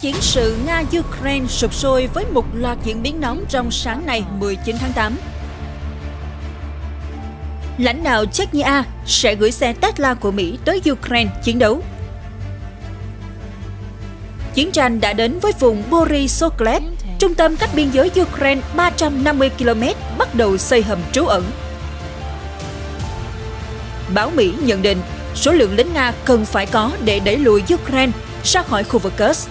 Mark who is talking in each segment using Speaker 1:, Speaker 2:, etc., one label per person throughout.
Speaker 1: Chiến sự Nga-Ukraine sụp sôi với một loạt diễn biến nóng trong sáng nay 19 tháng 8. Lãnh đạo Chechnya sẽ gửi xe Tesla của Mỹ tới Ukraine chiến đấu. Chiến tranh đã đến với vùng Borisoklev, trung tâm cách biên giới Ukraine 350 km bắt đầu xây hầm trú ẩn. Báo Mỹ nhận định số lượng lính Nga cần phải có để đẩy lùi Ukraine ra khỏi khu vực Kursk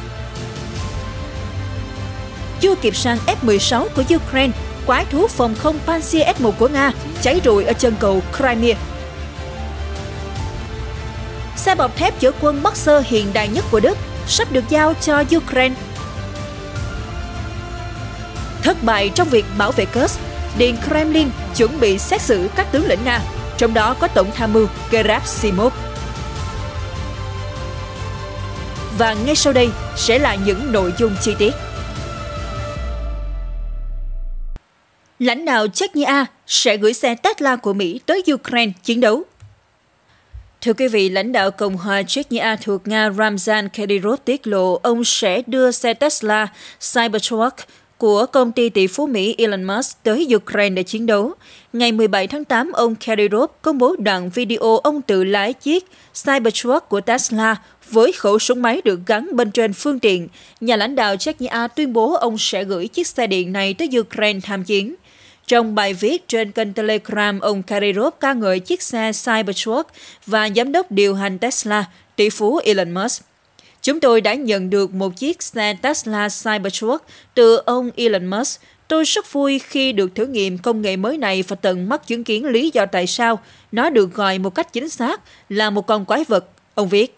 Speaker 1: chưa kịp sang F-16 của Ukraine, quái thú phòng không Pantsir S-1 của Nga cháy rụi ở chân cầu Crimea. Xe bọc thép chở quân Boxer hiện đại nhất của Đức sắp được giao cho Ukraine. Thất bại trong việc bảo vệ Kursk, Điện Kremlin chuẩn bị xét xử các tướng lĩnh Nga, trong đó có Tổng tham mưu Gerasimov. Và ngay sau đây sẽ là những nội dung chi tiết. lãnh đạo Chechnya sẽ gửi xe Tesla của Mỹ tới Ukraine chiến đấu. Thưa quý vị, lãnh đạo Cộng hòa Chechnya thuộc Nga Ramzan Kadyrov tiết lộ ông sẽ đưa xe Tesla Cybertruck của công ty tỷ phú Mỹ Elon Musk tới Ukraine để chiến đấu. Ngày 17 tháng 8, ông Kadyrov công bố đoạn video ông tự lái chiếc Cybertruck của Tesla với khẩu súng máy được gắn bên trên phương tiện. Nhà lãnh đạo Chechnya tuyên bố ông sẽ gửi chiếc xe điện này tới Ukraine tham chiến. Trong bài viết trên kênh Telegram, ông Kadyrov ca ngợi chiếc xe Cybertruck và giám đốc điều hành Tesla, tỷ phú Elon Musk. Chúng tôi đã nhận được một chiếc xe Tesla Cybertruck từ ông Elon Musk. Tôi rất vui khi được thử nghiệm công nghệ mới này và tận mắt chứng kiến lý do tại sao nó được gọi một cách chính xác là một con quái vật, ông viết.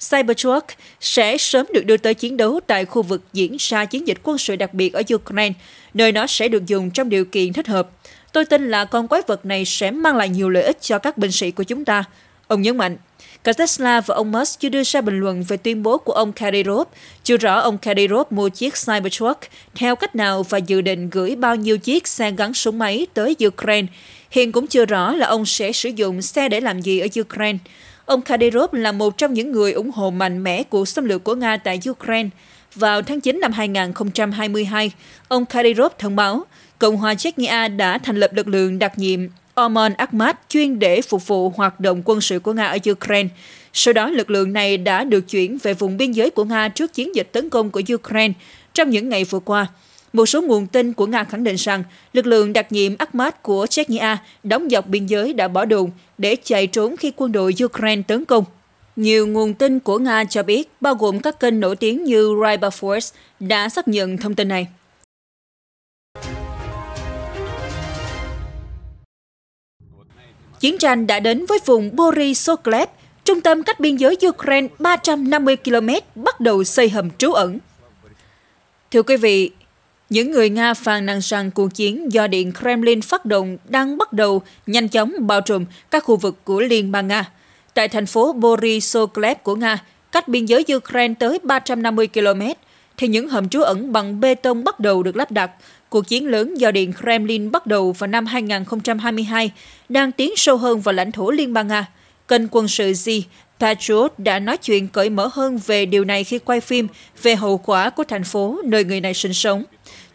Speaker 1: Cybertruck sẽ sớm được đưa tới chiến đấu tại khu vực diễn ra chiến dịch quân sự đặc biệt ở Ukraine, nơi nó sẽ được dùng trong điều kiện thích hợp. Tôi tin là con quái vật này sẽ mang lại nhiều lợi ích cho các binh sĩ của chúng ta, ông nhấn mạnh. Cả Tesla và ông Musk chưa đưa ra bình luận về tuyên bố của ông Kadyrov. Chưa rõ ông Kadyrov mua chiếc Cybertruck theo cách nào và dự định gửi bao nhiêu chiếc xe gắn súng máy tới Ukraine. Hiện cũng chưa rõ là ông sẽ sử dụng xe để làm gì ở Ukraine. Ông Kadyrov là một trong những người ủng hộ mạnh mẽ cuộc xâm lược của Nga tại Ukraine. Vào tháng 9 năm 2022, ông Kadyrov thông báo Cộng hòa Chechnya đã thành lập lực lượng đặc nhiệm Oman Akhmat chuyên để phục vụ hoạt động quân sự của Nga ở Ukraine. Sau đó, lực lượng này đã được chuyển về vùng biên giới của Nga trước chiến dịch tấn công của Ukraine trong những ngày vừa qua. Một số nguồn tin của Nga khẳng định rằng lực lượng đặc nhiệm Akhmat của Chechnya đóng dọc biên giới đã bỏ đồn để chạy trốn khi quân đội Ukraine tấn công. Nhiều nguồn tin của Nga cho biết, bao gồm các kênh nổi tiếng như force đã xác nhận thông tin này. Chiến tranh đã đến với vùng Borisoklev, trung tâm cách biên giới Ukraine 350 km bắt đầu xây hầm trú ẩn. Thưa quý vị, những người Nga phàn nàn rằng cuộc chiến do Điện Kremlin phát động đang bắt đầu nhanh chóng bao trùm các khu vực của Liên bang Nga. Tại thành phố Borisoklev của Nga, cách biên giới Ukraine tới 350 km, thì những hầm trú ẩn bằng bê tông bắt đầu được lắp đặt. Cuộc chiến lớn do Điện Kremlin bắt đầu vào năm 2022 đang tiến sâu hơn vào lãnh thổ Liên bang Nga. Kênh quân sự Z Patriot đã nói chuyện cởi mở hơn về điều này khi quay phim về hậu quả của thành phố nơi người này sinh sống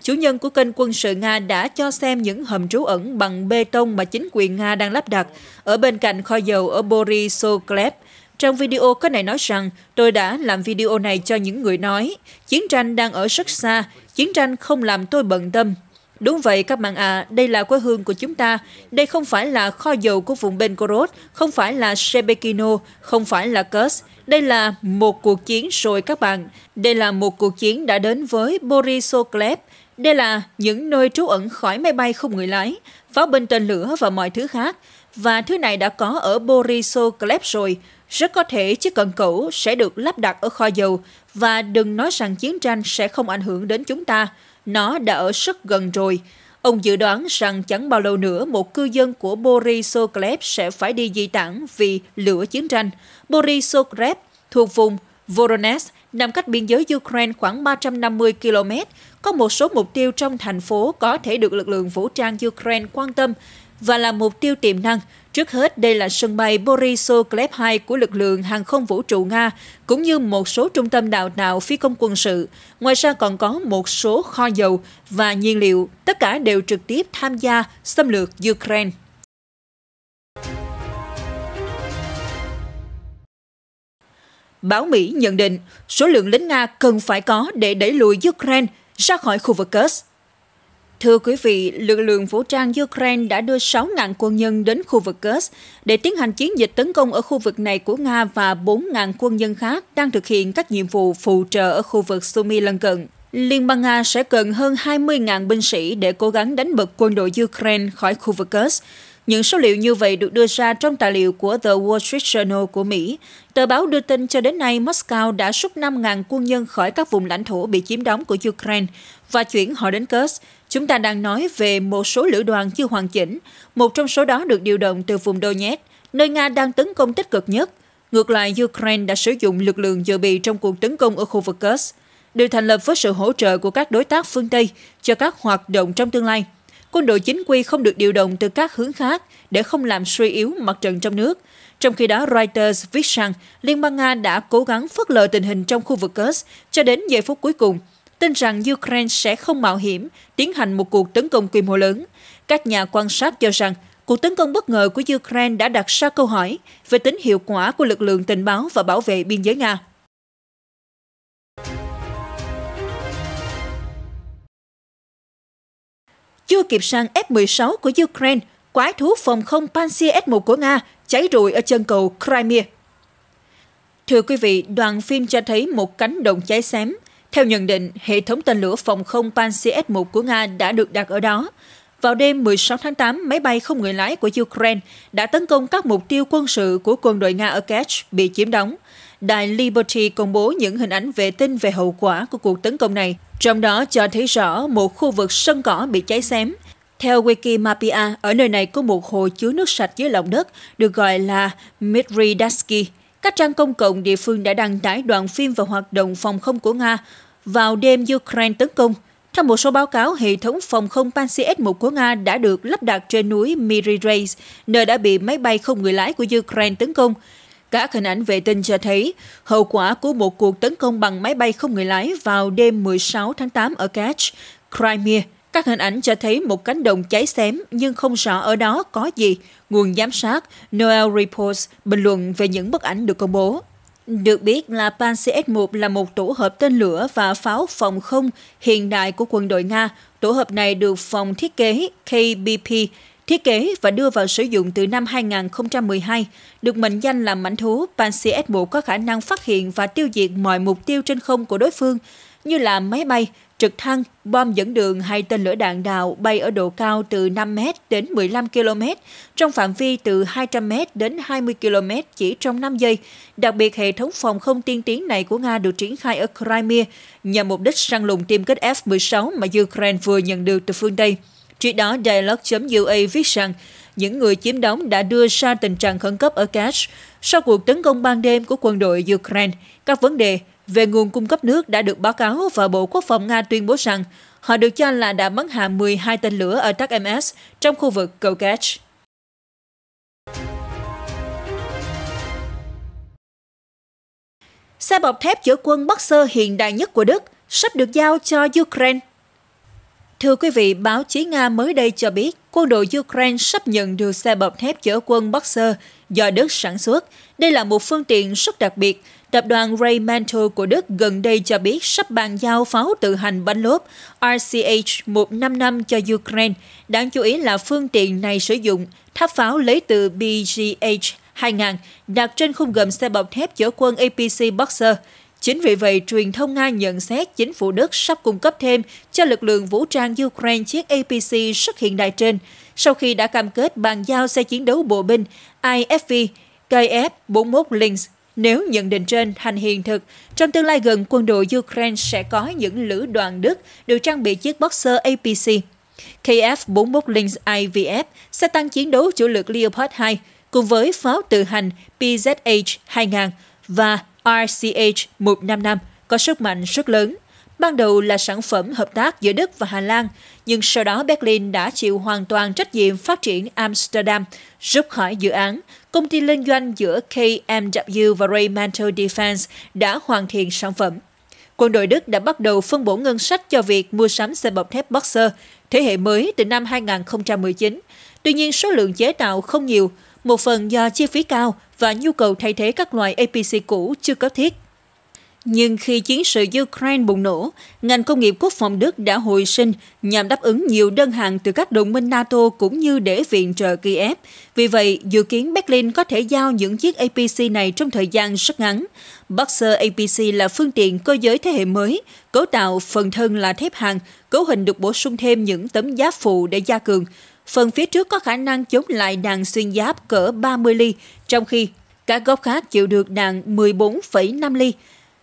Speaker 1: chủ nhân của kênh quân sự Nga đã cho xem những hầm trú ẩn bằng bê tông mà chính quyền Nga đang lắp đặt ở bên cạnh kho dầu ở Borisoklev. Trong video, có này nói rằng, tôi đã làm video này cho những người nói, chiến tranh đang ở rất xa, chiến tranh không làm tôi bận tâm. Đúng vậy các bạn ạ, à, đây là quê hương của chúng ta, đây không phải là kho dầu của vùng Belgorod, không phải là Shebekino, không phải là Kursk, đây là một cuộc chiến rồi các bạn. Đây là một cuộc chiến đã đến với Borisoklev, đây là những nơi trú ẩn khỏi máy bay không người lái, pháo binh tên lửa và mọi thứ khác, và thứ này đã có ở Boriso Klep rồi. Rất có thể chiếc cần cẩu sẽ được lắp đặt ở kho dầu và đừng nói rằng chiến tranh sẽ không ảnh hưởng đến chúng ta. Nó đã ở rất gần rồi. Ông dự đoán rằng chẳng bao lâu nữa một cư dân của Boris Soklep sẽ phải đi di tản vì lửa chiến tranh. Boris Soklep thuộc vùng Voronezh nằm cách biên giới Ukraine khoảng 350 km, có một số mục tiêu trong thành phố có thể được lực lượng vũ trang Ukraine quan tâm và là mục tiêu tiềm năng. Trước hết, đây là sân bay Borisov 2 của lực lượng hàng không vũ trụ Nga, cũng như một số trung tâm đào tạo phi công quân sự. Ngoài ra còn có một số kho dầu và nhiên liệu, tất cả đều trực tiếp tham gia xâm lược Ukraine. Báo Mỹ nhận định số lượng lính Nga cần phải có để đẩy lùi Ukraine ra khỏi khu vực Kursk. Thưa quý vị, lực lượng vũ trang Ukraine đã đưa 6.000 quân nhân đến khu vực Kursk để tiến hành chiến dịch tấn công ở khu vực này của Nga và 4.000 quân nhân khác đang thực hiện các nhiệm vụ phụ trợ ở khu vực Sumy lân cận. Liên bang Nga sẽ cần hơn 20.000 binh sĩ để cố gắng đánh bật quân đội Ukraine khỏi khu vực Kursk. Những số liệu như vậy được đưa ra trong tài liệu của The Wall Street Journal của Mỹ. Tờ báo đưa tin cho đến nay, Moscow đã rút 5.000 quân nhân khỏi các vùng lãnh thổ bị chiếm đóng của Ukraine và chuyển họ đến Kursk. Chúng ta đang nói về một số lữ đoàn chưa hoàn chỉnh, một trong số đó được điều động từ vùng Donetsk, nơi Nga đang tấn công tích cực nhất. Ngược lại, Ukraine đã sử dụng lực lượng dự bị trong cuộc tấn công ở khu vực Kursk, được thành lập với sự hỗ trợ của các đối tác phương Tây cho các hoạt động trong tương lai quân đội chính quy không được điều động từ các hướng khác để không làm suy yếu mặt trận trong nước. Trong khi đó, Reuters viết rằng Liên bang Nga đã cố gắng phớt lờ tình hình trong khu vực Kursk cho đến giây phút cuối cùng, tin rằng Ukraine sẽ không mạo hiểm tiến hành một cuộc tấn công quy mô lớn. Các nhà quan sát cho rằng cuộc tấn công bất ngờ của Ukraine đã đặt ra câu hỏi về tính hiệu quả của lực lượng tình báo và bảo vệ biên giới Nga. chưa kịp sang F-16 của Ukraine, quái thú phòng không Pantsir S-1 của Nga cháy rụi ở chân cầu Crimea. Thưa quý vị, đoàn phim cho thấy một cánh đồng cháy xém. Theo nhận định, hệ thống tên lửa phòng không Pantsir S-1 của Nga đã được đặt ở đó. Vào đêm 16 tháng 8, máy bay không người lái của Ukraine đã tấn công các mục tiêu quân sự của quân đội Nga ở Kerch bị chiếm đóng đài Liberty công bố những hình ảnh vệ tinh về hậu quả của cuộc tấn công này, trong đó cho thấy rõ một khu vực sân cỏ bị cháy xém. Theo Wikimapia, ở nơi này có một hồ chứa nước sạch dưới lòng đất, được gọi là Midridaski. Các trang công cộng địa phương đã đăng tải đoạn phim và hoạt động phòng không của Nga vào đêm Ukraine tấn công. Theo một số báo cáo, hệ thống phòng không pantsir S-1 của Nga đã được lắp đặt trên núi Miriray, nơi đã bị máy bay không người lái của Ukraine tấn công. Các hình ảnh vệ tinh cho thấy hậu quả của một cuộc tấn công bằng máy bay không người lái vào đêm 16 tháng 8 ở Kerch, Crimea. Các hình ảnh cho thấy một cánh đồng cháy xém nhưng không rõ ở đó có gì, nguồn giám sát Noel Reports bình luận về những bức ảnh được công bố. Được biết là Panzer-S1 là một tổ hợp tên lửa và pháo phòng không hiện đại của quân đội Nga. Tổ hợp này được phòng thiết kế KBP Thiết kế và đưa vào sử dụng từ năm 2012, được mệnh danh là mảnh thú, Pansy S-1 có khả năng phát hiện và tiêu diệt mọi mục tiêu trên không của đối phương, như là máy bay, trực thăng, bom dẫn đường hay tên lửa đạn đạo bay ở độ cao từ 5m đến 15 km, trong phạm vi từ 200m đến 20 km chỉ trong 5 giây. Đặc biệt, hệ thống phòng không tiên tiến này của Nga được triển khai ở Crimea nhằm mục đích săn lùng tiêm kích F-16 mà Ukraine vừa nhận được từ phương Tây. Trước đó, Dialog.ua viết rằng, những người chiếm đóng đã đưa ra tình trạng khẩn cấp ở Kars. Sau cuộc tấn công ban đêm của quân đội Ukraine, các vấn đề về nguồn cung cấp nước đã được báo cáo và Bộ Quốc phòng Nga tuyên bố rằng họ được cho là đã bắn hạ 12 tên lửa ở TAC MS trong khu vực cầu Kerch. Xe bọc thép chữa quân Bắc Sơ hiện đại nhất của Đức sắp được giao cho Ukraine Thưa quý vị, báo chí Nga mới đây cho biết quân đội Ukraine sắp nhận được xe bọc thép chở quân Boxer do Đức sản xuất. Đây là một phương tiện rất đặc biệt. Tập đoàn Raymantle của Đức gần đây cho biết sắp bàn giao pháo tự hành bánh lốp RCH-155 cho Ukraine. Đáng chú ý là phương tiện này sử dụng tháp pháo lấy từ BGH-2000 đặt trên khung gầm xe bọc thép chở quân APC Boxer. Chính vì vậy, truyền thông Nga nhận xét chính phủ Đức sắp cung cấp thêm cho lực lượng vũ trang Ukraine chiếc APC rất hiện đại trên, sau khi đã cam kết bàn giao xe chiến đấu bộ binh IFV KF-41 Lynx nếu nhận định trên thành hiện thực, trong tương lai gần quân đội Ukraine sẽ có những lữ đoàn Đức được trang bị chiếc Boxer APC. KF-41 Lynx IVF sẽ tăng chiến đấu chủ lực Leopard 2 cùng với pháo tự hành PZH-2000 và RCH 155 có sức mạnh rất lớn. Ban đầu là sản phẩm hợp tác giữa Đức và Hà Lan, nhưng sau đó Berlin đã chịu hoàn toàn trách nhiệm phát triển Amsterdam, rút khỏi dự án. Công ty liên doanh giữa KMW và Raymantle Defense đã hoàn thiện sản phẩm. Quân đội Đức đã bắt đầu phân bổ ngân sách cho việc mua sắm xe bọc thép Boxer thế hệ mới từ năm 2019. Tuy nhiên, số lượng chế tạo không nhiều, một phần do chi phí cao và nhu cầu thay thế các loại APC cũ chưa cấp thiết. Nhưng khi chiến sự Ukraine bùng nổ, ngành công nghiệp quốc phòng Đức đã hồi sinh nhằm đáp ứng nhiều đơn hàng từ các đồng minh NATO cũng như để viện trợ Kiev. Vì vậy, dự kiến Berlin có thể giao những chiếc APC này trong thời gian rất ngắn. Boxer APC là phương tiện cơ giới thế hệ mới, cấu tạo phần thân là thép hàng, cấu hình được bổ sung thêm những tấm giáp phụ để gia cường, phần phía trước có khả năng chống lại đạn xuyên giáp cỡ 30 ly, trong khi các góc khác chịu được đạn 14,5 ly.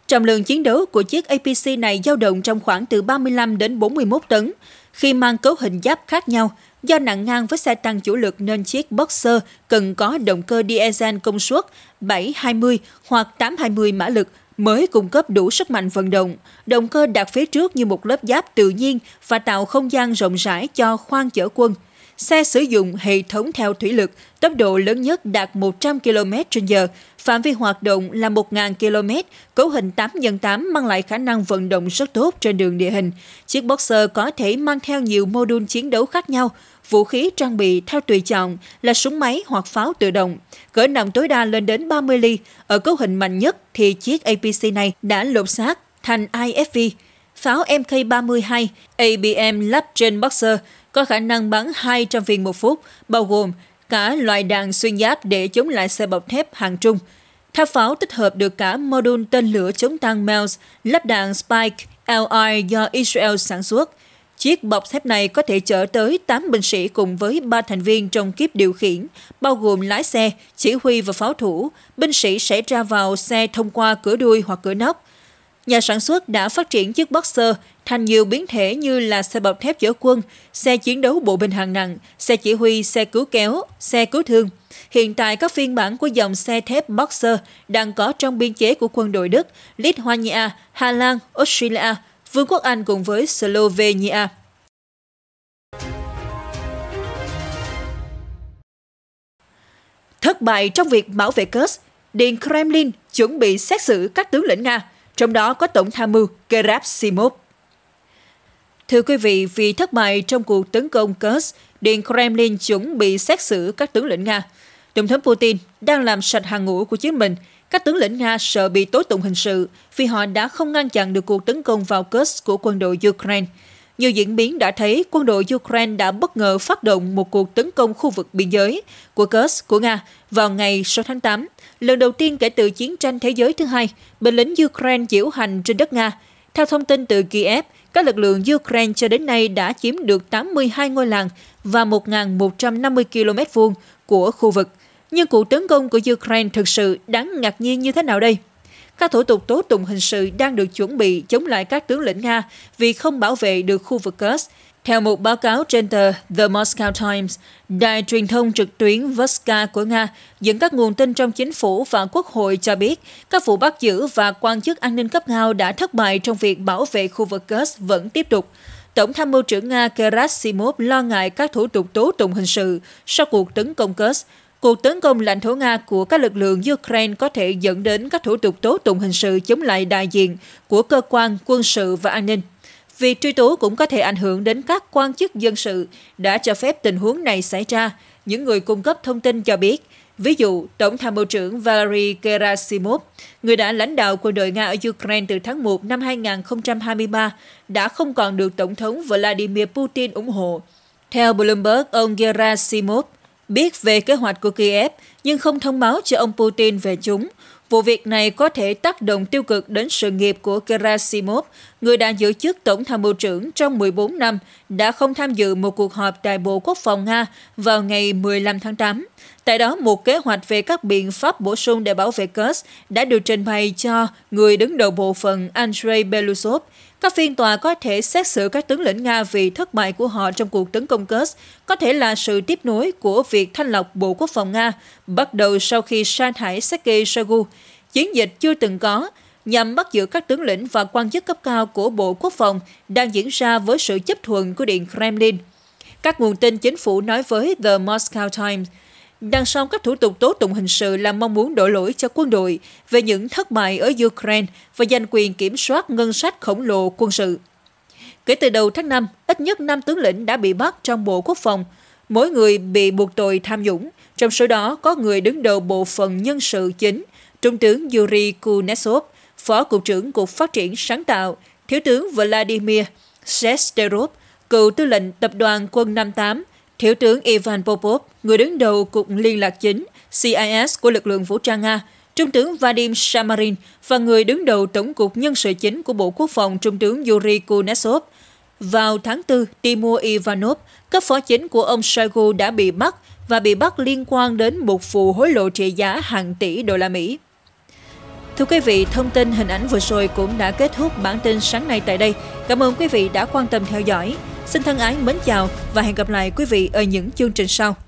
Speaker 1: Trọng lượng chiến đấu của chiếc APC này dao động trong khoảng từ 35 đến 41 tấn. Khi mang cấu hình giáp khác nhau, do nặng ngang với xe tăng chủ lực nên chiếc Boxer cần có động cơ diesel công suất 720 hoặc 820 mã lực mới cung cấp đủ sức mạnh vận động. Động cơ đặt phía trước như một lớp giáp tự nhiên và tạo không gian rộng rãi cho khoang chở quân xe sử dụng hệ thống theo thủy lực, tốc độ lớn nhất đạt 100 km h phạm vi hoạt động là 1.000 km, cấu hình 8x8 mang lại khả năng vận động rất tốt trên đường địa hình. Chiếc Boxer có thể mang theo nhiều mô đun chiến đấu khác nhau, vũ khí trang bị theo tùy chọn là súng máy hoặc pháo tự động, cỡ nòng tối đa lên đến 30 ly. Ở cấu hình mạnh nhất thì chiếc APC này đã lột xác thành IFV. Pháo MK32 ABM lắp Lapgen Boxer có khả năng bắn 200 viên một phút, bao gồm cả loại đạn xuyên giáp để chống lại xe bọc thép hàng trung. Tháp pháo tích hợp được cả module tên lửa chống tăng MELS, lắp đạn Spike LI do Israel sản xuất. Chiếc bọc thép này có thể chở tới 8 binh sĩ cùng với 3 thành viên trong kiếp điều khiển, bao gồm lái xe, chỉ huy và pháo thủ. Binh sĩ sẽ ra vào xe thông qua cửa đuôi hoặc cửa nóc nhà sản xuất đã phát triển chiếc Boxer thành nhiều biến thể như là xe bọc thép chở quân, xe chiến đấu bộ binh hạng nặng, xe chỉ huy, xe cứu kéo, xe cứu thương. Hiện tại các phiên bản của dòng xe thép Boxer đang có trong biên chế của quân đội Đức, Lithuania, Hà Lan, Australia, Vương quốc Anh cùng với Slovenia. Thất bại trong việc bảo vệ Kursk, Điện Kremlin chuẩn bị xét xử các tướng lĩnh Nga trong đó có Tổng tham mưu Gerasimov. Thưa quý vị, vì thất bại trong cuộc tấn công Kursk, Điện Kremlin chuẩn bị xét xử các tướng lĩnh Nga. Tổng thống Putin đang làm sạch hàng ngũ của chính mình. Các tướng lĩnh Nga sợ bị tố tụng hình sự vì họ đã không ngăn chặn được cuộc tấn công vào Kursk của quân đội Ukraine. Như diễn biến đã thấy quân đội Ukraine đã bất ngờ phát động một cuộc tấn công khu vực biên giới của Kursk của Nga vào ngày 6 tháng 8. Lần đầu tiên kể từ chiến tranh thế giới thứ hai, binh lính Ukraine diễu hành trên đất Nga. Theo thông tin từ Kiev, các lực lượng Ukraine cho đến nay đã chiếm được 82 ngôi làng và 1.150 km vuông của khu vực. Nhưng cuộc tấn công của Ukraine thực sự đáng ngạc nhiên như thế nào đây? Các thủ tục tố tụng hình sự đang được chuẩn bị chống lại các tướng lĩnh Nga vì không bảo vệ được khu vực Kursk. Theo một báo cáo trên tờ The Moscow Times, đài truyền thông trực tuyến Voska của Nga dẫn các nguồn tin trong chính phủ và quốc hội cho biết các vụ bắt giữ và quan chức an ninh cấp cao đã thất bại trong việc bảo vệ khu vực Kursk vẫn tiếp tục. Tổng tham mưu trưởng Nga Gerasimov lo ngại các thủ tục tố tụng hình sự sau cuộc tấn công Kursk Cuộc tấn công lãnh thổ Nga của các lực lượng Ukraine có thể dẫn đến các thủ tục tố tụng hình sự chống lại đại diện của cơ quan quân sự và an ninh. Việc truy tố cũng có thể ảnh hưởng đến các quan chức dân sự đã cho phép tình huống này xảy ra, những người cung cấp thông tin cho biết. Ví dụ, Tổng tham mưu trưởng Valery Gerasimov, người đã lãnh đạo quân đội Nga ở Ukraine từ tháng 1 năm 2023, đã không còn được Tổng thống Vladimir Putin ủng hộ. Theo Bloomberg, ông Gerasimov biết về kế hoạch của Kiev nhưng không thông báo cho ông Putin về chúng. Vụ việc này có thể tác động tiêu cực đến sự nghiệp của Gerasimov, người đã giữ chức Tổng tham mưu trưởng trong 14 năm, đã không tham dự một cuộc họp tại Bộ Quốc phòng Nga vào ngày 15 tháng 8. Tại đó, một kế hoạch về các biện pháp bổ sung để bảo vệ Kursk đã được trình bày cho người đứng đầu bộ phận Andrei Belousov. Các phiên tòa có thể xét xử các tướng lĩnh Nga vì thất bại của họ trong cuộc tấn công Kursk, có thể là sự tiếp nối của việc thanh lọc Bộ Quốc phòng Nga, bắt đầu sau khi sa thải Sergei Shoigu. Chiến dịch chưa từng có, nhằm bắt giữ các tướng lĩnh và quan chức cấp cao của Bộ Quốc phòng đang diễn ra với sự chấp thuận của Điện Kremlin. Các nguồn tin chính phủ nói với The Moscow Times, đằng sau các thủ tục tố tụng hình sự là mong muốn đổ lỗi cho quân đội về những thất bại ở Ukraine và giành quyền kiểm soát ngân sách khổng lồ quân sự. Kể từ đầu tháng 5, ít nhất 5 tướng lĩnh đã bị bắt trong Bộ Quốc phòng, mỗi người bị buộc tội tham nhũng, trong số đó có người đứng đầu bộ phận nhân sự chính, Trung tướng Yuri Kunetsov, Phó Cục trưởng Cục Phát triển Sáng tạo, Thiếu tướng Vladimir Sesterov, cựu tư lệnh Tập đoàn Quân 58, Thiếu tướng Ivan Popov, người đứng đầu Cục Liên lạc Chính, CIS của lực lượng vũ trang Nga, Trung tướng Vadim Samarin và người đứng đầu Tổng cục Nhân sự Chính của Bộ Quốc phòng Trung tướng Yuri Kunetsov. Vào tháng 4, Timur Ivanov, cấp phó chính của ông Shoigu đã bị bắt và bị bắt liên quan đến một vụ hối lộ trị giá hàng tỷ đô la Mỹ. Thưa quý vị, thông tin hình ảnh vừa rồi cũng đã kết thúc bản tin sáng nay tại đây. Cảm ơn quý vị đã quan tâm theo dõi. Xin thân ái mến chào và hẹn gặp lại quý vị ở những chương trình sau.